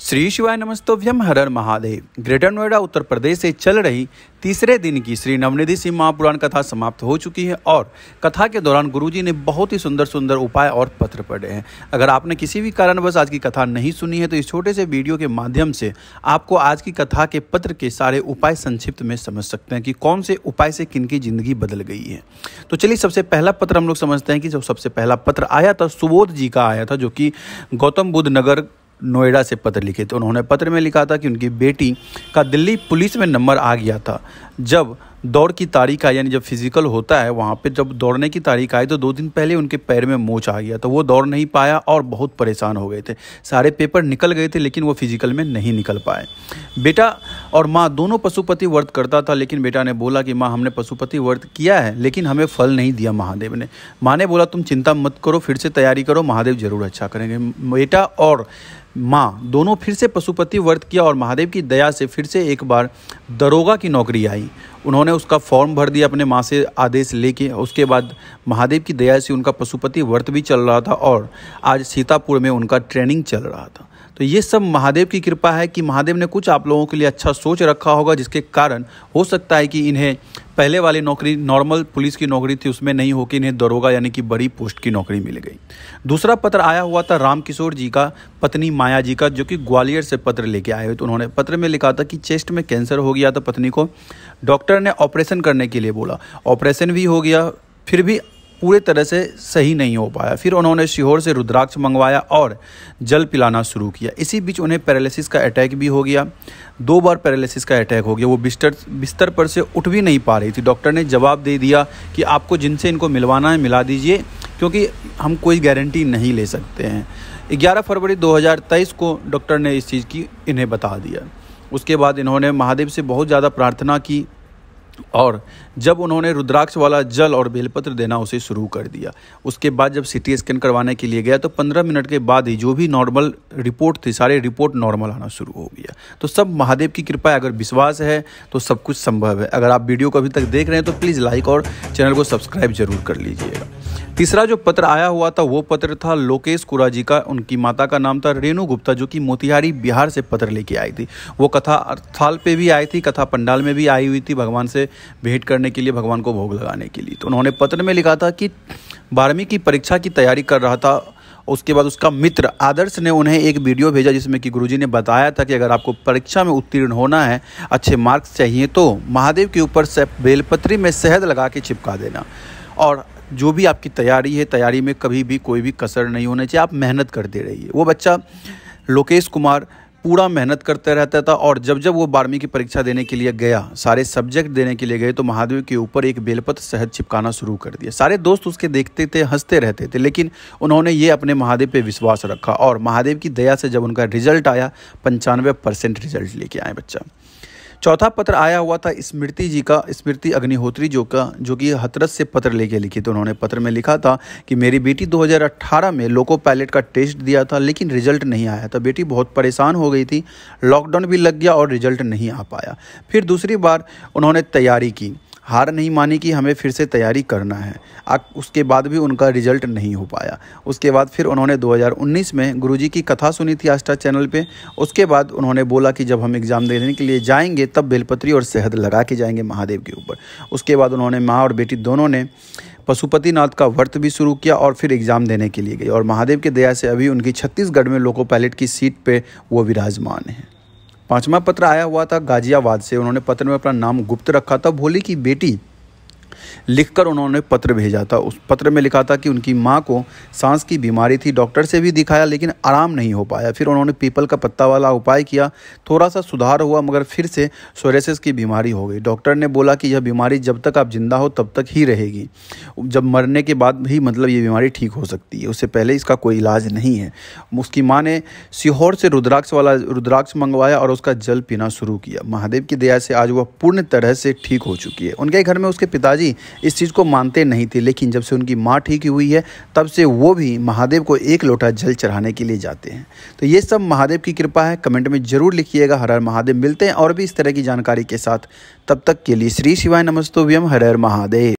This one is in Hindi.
श्री शिवाय नमस्तोभ्यम हर महादेव ग्रेटर नोएडा उत्तर प्रदेश से चल रही तीसरे दिन की श्री नवनिधि सिंह महापुराण कथा समाप्त हो चुकी है और कथा के दौरान गुरुजी ने बहुत ही सुंदर सुंदर उपाय और पत्र पढ़े हैं अगर आपने किसी भी कारणवश आज की कथा नहीं सुनी है तो इस छोटे से वीडियो के माध्यम से आपको आज की कथा के पत्र के सारे उपाय संक्षिप्त में समझ सकते हैं कि कौन से उपाय से किन की जिंदगी बदल गई है तो चलिए सबसे पहला पत्र हम लोग समझते हैं कि जब सबसे पहला पत्र आया था सुबोध जी का आया था जो कि गौतम बुद्ध नगर नोएडा से पत्र लिखे थे उन्होंने पत्र में लिखा था कि उनकी बेटी का दिल्ली पुलिस में नंबर आ गया था जब दौड़ की तारीख आई यानी जब फिजिकल होता है वहाँ पे जब दौड़ने की तारीख आई तो दो दिन पहले उनके पैर में मोच आ गया तो वो दौड़ नहीं पाया और बहुत परेशान हो गए थे सारे पेपर निकल गए थे लेकिन वो फिजिकल में नहीं निकल पाए बेटा और माँ दोनों पशुपति व्रत करता था लेकिन बेटा ने बोला कि माँ हमने पशुपति व्रत किया है लेकिन हमें फल नहीं दिया महादेव ने माँ ने बोला तुम चिंता मत करो फिर से तैयारी करो महादेव ज़रूर अच्छा करेंगे बेटा और माँ दोनों फिर से पशुपति व्रत किया और महादेव की दया से फिर से एक बार दरोगा की नौकरी आई उन्होंने उसका फॉर्म भर दिया अपने माँ से आदेश लेके उसके बाद महादेव की दया से उनका पशुपति व्रत भी चल रहा था और आज सीतापुर में उनका ट्रेनिंग चल रहा था तो ये सब महादेव की कृपा है कि महादेव ने कुछ आप लोगों के लिए अच्छा सोच रखा होगा जिसके कारण हो सकता है कि इन्हें पहले वाली नौकरी नॉर्मल पुलिस की नौकरी थी उसमें नहीं होकर इन्हें दरोगा यानी कि बड़ी पोस्ट की नौकरी मिल गई दूसरा पत्र आया हुआ था रामकिशोर जी का पत्नी माया जी का जो कि ग्वालियर से पत्र लेके आए हुए तो उन्होंने पत्र में लिखा था कि चेस्ट में कैंसर हो गया था पत्नी को डॉक्टर ने ऑपरेशन करने के लिए बोला ऑपरेशन भी हो गया फिर भी पूरे तरह से सही नहीं हो पाया फिर उन्होंने सीहोर से रुद्राक्ष मंगवाया और जल पिलाना शुरू किया इसी बीच उन्हें पैरालिसिस का अटैक भी हो गया दो बार पैरालिसिस का अटैक हो गया वो बिस्तर बिस्तर पर से उठ भी नहीं पा रही थी डॉक्टर ने जवाब दे दिया कि आपको जिनसे इनको मिलवाना है मिला दीजिए क्योंकि हम कोई गारंटी नहीं ले सकते हैं 11 फरवरी 2023 को डॉक्टर ने इस चीज़ की इन्हें बता दिया उसके बाद इन्होंने महादेव से बहुत ज़्यादा प्रार्थना की और जब उन्होंने रुद्राक्ष वाला जल और बेलपत्र देना उसे शुरू कर दिया उसके बाद जब सी टी स्कैन करवाने के लिए गया तो पंद्रह मिनट के बाद ही जो भी नॉर्मल रिपोर्ट थी सारे रिपोर्ट नॉर्मल आना शुरू हो गया तो सब महादेव की कृपा अगर विश्वास है तो सब कुछ संभव है अगर आप वीडियो को अभी तक देख रहे हैं तो प्लीज़ लाइक और चैनल को सब्सक्राइब जरूर कर लीजिएगा तीसरा जो पत्र आया हुआ था वो पत्र था लोकेश कुरा जी का उनकी माता का नाम था रेणु गुप्ता जो कि मोतिहारी बिहार से पत्र लेके आई थी वो कथा अर्थाल पे भी आई थी कथा पंडाल में भी आई हुई थी भगवान से भेंट करने के लिए भगवान को भोग लगाने के लिए तो उन्होंने पत्र में लिखा था कि बारहवीं की परीक्षा की तैयारी कर रहा था उसके बाद उसका मित्र आदर्श ने उन्हें एक वीडियो भेजा जिसमें कि गुरुजी ने बताया था कि अगर आपको परीक्षा में उत्तीर्ण होना है अच्छे मार्क्स चाहिए तो महादेव के ऊपर बेलपत्री में शहद लगा के चिपका देना और जो भी आपकी तैयारी है तैयारी में कभी भी कोई भी कसर नहीं होना चाहिए आप मेहनत करते रहिए वो बच्चा लोकेश कुमार पूरा मेहनत करता रहता था और जब जब वो बारहवीं की परीक्षा देने के लिए गया सारे सब्जेक्ट देने के लिए गए तो महादेव के ऊपर एक बेलपत्र शहद चिपकाना शुरू कर दिया सारे दोस्त उसके देखते थे हंसते रहते थे लेकिन उन्होंने ये अपने महादेव पे विश्वास रखा और महादेव की दया से जब उनका रिजल्ट आया पंचानवे परसेंट रिजल्ट लेके आए बच्चा चौथा पत्र आया हुआ था स्मृति जी का स्मृति अग्निहोत्री जो का जो कि हतरस से पत्र लेके लिखी तो उन्होंने पत्र में लिखा था कि मेरी बेटी 2018 में लोको पायलट का टेस्ट दिया था लेकिन रिजल्ट नहीं आया था बेटी बहुत परेशान हो गई थी लॉकडाउन भी लग गया और रिजल्ट नहीं आ पाया फिर दूसरी बार उन्होंने तैयारी की हार नहीं मानी कि हमें फिर से तैयारी करना है उसके बाद भी उनका रिजल्ट नहीं हो पाया उसके बाद फिर उन्होंने 2019 में गुरुजी की कथा सुनी थी आस्था चैनल पे उसके बाद उन्होंने बोला कि जब हम एग्ज़ाम देने के लिए जाएंगे तब बेलपत्री और शहद लगा के जाएंगे महादेव के ऊपर उसके बाद उन्होंने माँ और बेटी दोनों ने पशुपतिनाथ का व्रत भी शुरू किया और फिर एग्ज़ाम देने के लिए गई और महादेव के दया से अभी उनकी छत्तीसगढ़ में लोको पायलट की सीट पर वो विराजमान हैं पांचवा पत्र आया हुआ था गाजियाबाद से उन्होंने पत्र में अपना नाम गुप्त रखा था भोले की बेटी लिखकर उन्होंने पत्र भेजा था उस पत्र में लिखा था कि उनकी माँ को सांस की बीमारी थी डॉक्टर से भी दिखाया लेकिन आराम नहीं हो पाया फिर उन्होंने पीपल का पत्ता वाला उपाय किया थोड़ा सा सुधार हुआ मगर फिर से सोरेसिस की बीमारी हो गई डॉक्टर ने बोला कि यह बीमारी जब तक आप ज़िंदा हो तब तक ही रहेगी जब मरने के बाद ही मतलब ये बीमारी ठीक हो सकती है उससे पहले इसका कोई इलाज नहीं है उसकी माँ ने सीहोर से रुद्राक्ष वाला रुद्राक्ष मंगवाया और उसका जल पीना शुरू किया महादेव की दया से आज वह पूर्ण तरह से ठीक हो चुकी है उनके घर में उसके पिताजी पिताजी इस चीज़ को मानते नहीं थे लेकिन जब से उनकी माँ ठीक हुई है तब से वो भी महादेव को एक लोटा जल चढ़ाने के लिए जाते हैं तो ये सब महादेव की कृपा है कमेंट में ज़रूर लिखिएगा हर हर महादेव मिलते हैं और भी इस तरह की जानकारी के साथ तब तक के लिए श्री शिवाय व्यम हर हर महादेव